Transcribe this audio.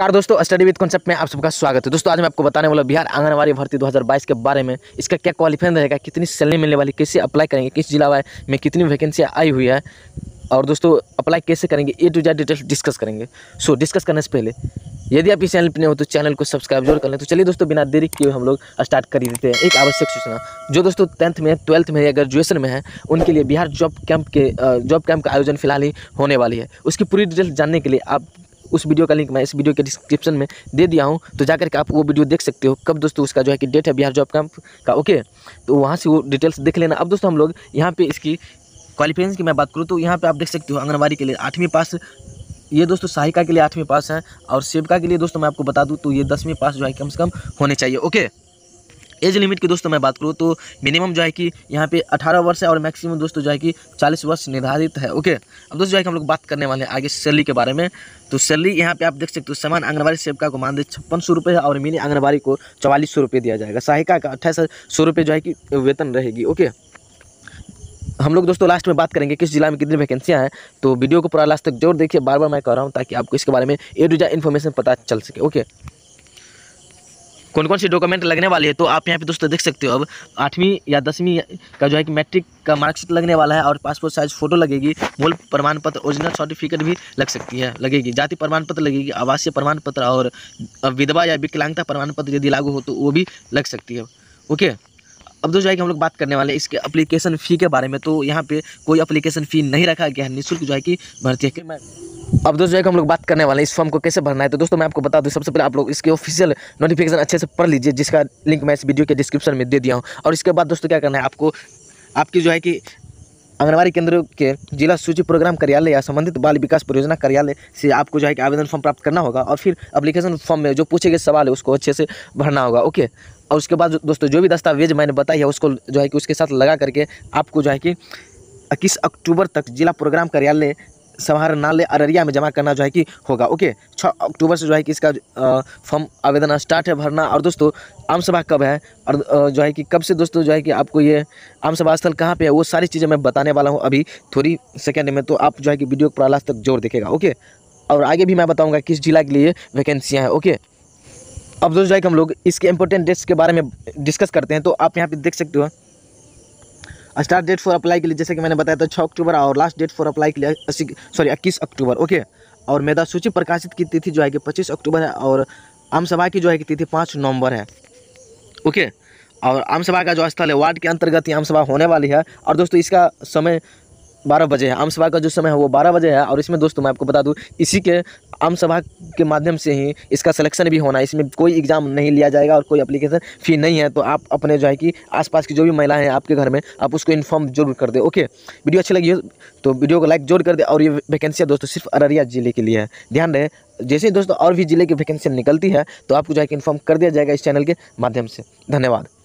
नमस्कार दोस्तों study with concept में आप सबका स्वागत है दोस्तों आज मैं आपको बताने वाला बिहार आंगनबाड़ी भर्ती 2022 के बारे में इसका क्या क्वालिफाइन रहेगा कितनी सैलरी मिलने वाली कैसे अप्लाई करेंगे किस जिला में कितनी वैकेंसी आई हुई है और दोस्तों अप्लाई कैसे करेंगे A to Z details discuss करेंगे सो डिस्कस करने से पहले यदि आप इस चैनल पर नहीं हो तो चैनल को सब्सक्राइब जरूर कर लें तो चलिए दोस्तों बिना देरी किए हम लोग स्टार्ट कर ही देते हैं एक आवश्यक सूचना जो दोस्तों टेंथ में ट्वेल्थ में या ग्रेजुएशन में है उनके लिए बिहार जॉब कैंप के जॉब कैंप का आयोजन फिलहाल ही होने वाली है उसकी पूरी डिटेल्स जानने के लिए आप उस वीडियो का लिंक मैं इस वीडियो के डिस्क्रिप्शन में दे दिया हूँ तो जाकर के आप वो वीडियो देख सकते हो कब दोस्तों उसका जो है कि डेट है बिहार जॉब कैंप का ओके तो वहाँ से वो डिटेल्स देख लेना अब दोस्तों हम लोग यहाँ पर इसकी क्वालिफिकेशन की मैं बात करूँ तो यहाँ पर आप देख सकते हो आंगनबाड़ी के लिए आठवीं पास ये दोस्तों सहायिका के लिए आठवीं पास है और सेविका के लिए दोस्तों मैं आपको बता दूँ तो ये दसवीं पास जो है कम से कम होने चाहिए ओके एज लिमिट की दोस्तों मैं बात करूँ तो मिनिमम जो है कि यहाँ पे 18 वर्ष है और मैक्सिमम दोस्तों जो है कि 40 वर्ष निर्धारित है ओके अब दोस्तों जो है कि हम लोग बात करने वाले हैं आगे सैली के बारे में तो सैली यहाँ पे आप देख सकते हो समान आंगनबाड़ी सेविका को मानदेय छप्पन सौ रुपये है और मिनी आंगनबाड़ी को चवालीस सौ रुपये दिया जाएगा सहायिका का अट्ठाईस सौ रुपये जो है कि वेतन रहेगी ओके हम लोग दोस्तों लास्ट में बात करेंगे किस जिला में कितनी वैकेंसियाँ हैं तो वीडियो को पूरा लास्ट तक जरूर देखिए बार बार मैं कह रहा हूँ ताकि आपको इसके बारे में ए टू जा इन्फॉर्मेशन पता चल सके ओके कौन कौन सी डॉक्यूमेंट लगने वाली है तो आप यहाँ पे दोस्तों देख सकते हो अब आठवीं या दसवीं का जो है कि मैट्रिक का मार्कशीट लगने वाला है और पासपोर्ट साइज फोटो लगेगी मूल प्रमाण पत्र ओरिजिनल सर्टिफिकेट भी लग सकती है लगेगी जाति प्रमाण पत्र लगेगी आवासीय प्रमाण पत्र और विधवा या विकलांगता प्रमाण पत्र यदि लागू हो तो वो भी लग सकती है ओके अब दोस्तों कि हम लोग बात करने वाले हैं इसके अप्लीकेशन फ़ी के बारे में तो यहाँ पे कोई अप्लीकेशन फ़ी नहीं रखा गया है निःशुल्क जो है कि भर्ती है अब दोस्तों जो है हम लोग बात करने वाले हैं इस फॉर्म को कैसे भरना है तो दोस्तों मैं आपको बता दूँ सबसे पहले आप लोग इसके ऑफिशियल नोटिफिकेशन अच्छे से पढ़ लीजिए जिसका लिंक मैं इस वीडियो के डिस्क्रिप्शन में दे दिया हूँ और इसके बाद दोस्तों क्या करना है आपको आपकी जो है कि आंगनबाड़ी केंद्र के जिला सूची प्रोग्राम कार्यालय या संबंधित बाल विकास परियोजना कार्यालय से आपको जो है कि आवेदन फॉर्म प्राप्त करना होगा और फिर अप्लीकेशन फॉर्म में जो पूछे गए सवाल है उसको अच्छे से भरना होगा ओके और उसके बाद दोस्तों जो भी दस्तावेज मैंने बताया उसको जो है कि उसके साथ लगा करके आपको जो है कि इक्कीस अक्टूबर तक जिला प्रोग्राम कार्यालय नाले अररिया में जमा करना जो है कि होगा ओके छः अक्टूबर से जो है कि इसका फॉर्म आवेदन स्टार्ट है भरना और दोस्तों आम सभा कब है और जो है कि कब से दोस्तों जो है कि आपको ये आम सभा स्थल कहाँ पे है वो सारी चीज़ें मैं बताने वाला हूँ अभी थोड़ी सेकेंड में तो आप जो है कि वीडियो पर लास्ट तक जोर देखेगा ओके और आगे भी मैं बताऊँगा किस जिला के लिए वैकेंसियाँ हैं ओके अब दोस्तों जो है कि हम लोग इसके इंपॉर्टेंट डेट्स के बारे में डिस्कस करते हैं तो आप यहाँ पर देख सकते हो स्टार्ट डेट फॉर अप्लाई के लिए जैसे कि मैंने बताया था छः अक्टूबर और लास्ट डेट फॉर अप्लाई के लिए अस्सी सॉरी इक्कीस अक्टूबर ओके और मेधा सूची प्रकाशित की तिथि जो है कि पच्चीस अक्टूबर है और आम सभा की जो है कि तिथि पाँच नवंबर है ओके और आम सभा का जो स्थल है वार्ड के अंतर्गत ही आम सभा होने वाली है और दोस्तों इसका समय बारह बजे है आम सभा का जो समय है वो बारह बजे है और इसमें दोस्तों मैं आपको बता दूँ इसी के आम सभा के माध्यम से ही इसका सिलेक्शन भी होना है इसमें कोई एग्ज़ाम नहीं लिया जाएगा और कोई अप्लीकेशन फ़ी नहीं है तो आप अपने जो है कि आसपास की जो भी महिला हैं आपके घर में आप उसको इन्फॉर्म जरूर कर दे ओके वीडियो अच्छी लगी हो तो वीडियो को लाइक जरूर कर दे और ये वैकेंसियाँ दोस्तों सिर्फ अररिया ज़िले के लिए है ध्यान रहे जैसे ही दोस्तों और भी ज़िले की वैकेंसी निकलती है तो आपको जो है कि इन्फॉर्म कर दिया जाएगा इस चैनल के माध्यम से धन्यवाद